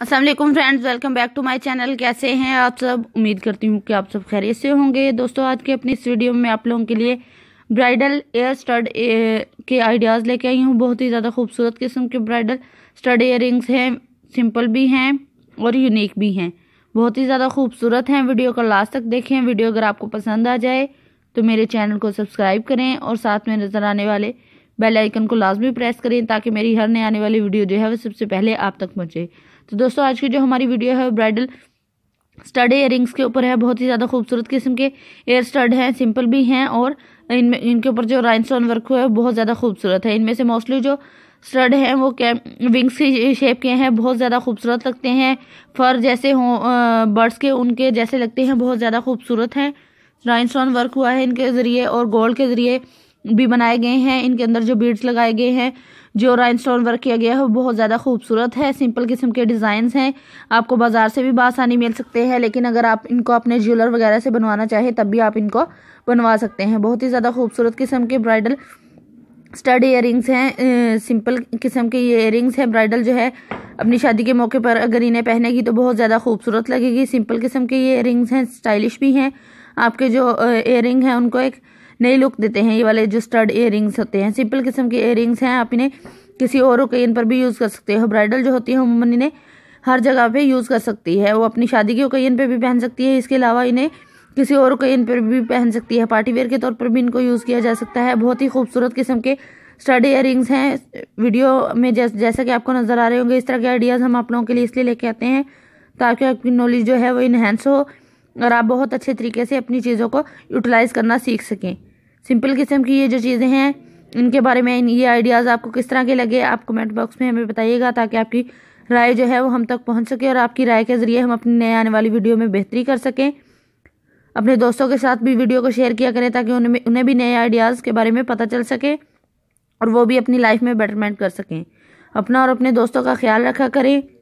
Aslam friends welcome back to my channel कैसे हैं आप सब उम्मीद करती हूँ कि आप सब खैरियत से होंगे दोस्तों आज के अपनी इस वीडियो में आप लोगों के लिए ब्राइडल एयर स्टड के आइडियाज़ लेके आई हूँ बहुत ही ज़्यादा खूबसूरत किस्म के ब्राइडल स्टड एयर हैं सिंपल भी हैं और यूनिक भी हैं बहुत ही ज़्यादा खूबसूरत हैं वीडियो का लास्ट तक देखें वीडियो अगर आपको पसंद आ जाए तो मेरे चैनल को सब्सक्राइब करें और साथ में नज़र आने वाले बेल आइकन को लाजमी प्रेस करें ताकि मेरी हर नए आने वाली वीडियो जो है वो सबसे पहले आप तक पहुँचे तो दोस्तों आज की जो हमारी वीडियो है ब्राइडल स्टड रिंग्स के ऊपर है बहुत ही ज़्यादा खूबसूरत किस्म के एयर स्टड हैं सिंपल भी हैं और इनमें इनके ऊपर जो राइन स्टोन वर्क हुआ है बहुत ज़्यादा खूबसूरत है इनमें से मोस्टली जो स्टड हैं वो कैम विंग्स की शेप के हैं बहुत ज़्यादा खूबसूरत लगते हैं फर जैसे हों बर्ड्स के उनके जैसे लगते हैं बहुत ज़्यादा खूबसूरत हैं राइन स्टोन वर्क हुआ है इनके ज़रिए और गोल्ड के ज़रिए भी बनाए गए हैं इनके अंदर जो बीड्स लगाए गए हैं जो राइन स्टोन वर्क किया गया है वो बहुत ज़्यादा खूबसूरत है सिंपल किस्म के डिज़ाइंस हैं आपको बाज़ार से भी बासानी मिल सकते हैं लेकिन अगर आप इनको अपने ज्वेलर वगैरह से बनवाना चाहें तब भी आप इनको बनवा सकते हैं बहुत ही ज़्यादा खूबसूरत किस्म के ब्राइडल स्टड इयर हैं सिंपल किस्म के ये इयर हैं ब्राइडल जो है अपनी शादी के मौके पर अगर इन्हें पहनेगी तो बहुत ज़्यादा खूबसूरत लगेगी सिंपल किस्म के ये इयर हैं स्टाइलिश भी हैं आपके जो इयर हैं उनको एक नई लुक देते हैं ये वाले जो स्टड इयर होते हैं सिंपल किस्म के इयर हैं आप इन्हें किसी और ओकेजन पर भी यूज़ कर सकते हो ब्राइडल जो होती है उमूमन इन्हें हर जगह पे यूज़ कर सकती है वो अपनी शादी के ओकेजन पर भी पहन सकती है इसके अलावा इन्हें किसी और ओकेजन पर भी पहन सकती है पार्टी वेयर के तौर पर भी इनको यूज़ किया जा सकता है बहुत ही खूबसूरत किस्म के स्टड इयर हैं वीडियो में जैस, जैसा कि आपको नज़र आ रहे होंगे इस तरह के आइडियाज़ हम आप लोगों के लिए इसलिए लेके आते हैं ताकि आपकी नॉलेज जो है वो इन्हेंस हो और आप बहुत अच्छे तरीके से अपनी चीज़ों को यूटिलाइज़ करना सीख सकें सिंपल किस्म की ये जो चीज़ें हैं इनके बारे में ये आइडियाज़ आपको किस तरह के लगे आप कमेंट बॉक्स में हमें बताइएगा ताकि आपकी राय जो है वो हम तक पहुंच सके और आपकी राय के ज़रिए हम अपनी नए आने वाली वीडियो में बेहतरी कर सकें अपने दोस्तों के साथ भी वीडियो को शेयर किया करें ताकि उन्हें उन्हें भी नए आइडियाज़ के बारे में पता चल सके और वो भी अपनी लाइफ में बेटरमेंट कर सकें अपना और अपने दोस्तों का ख्याल रखा करें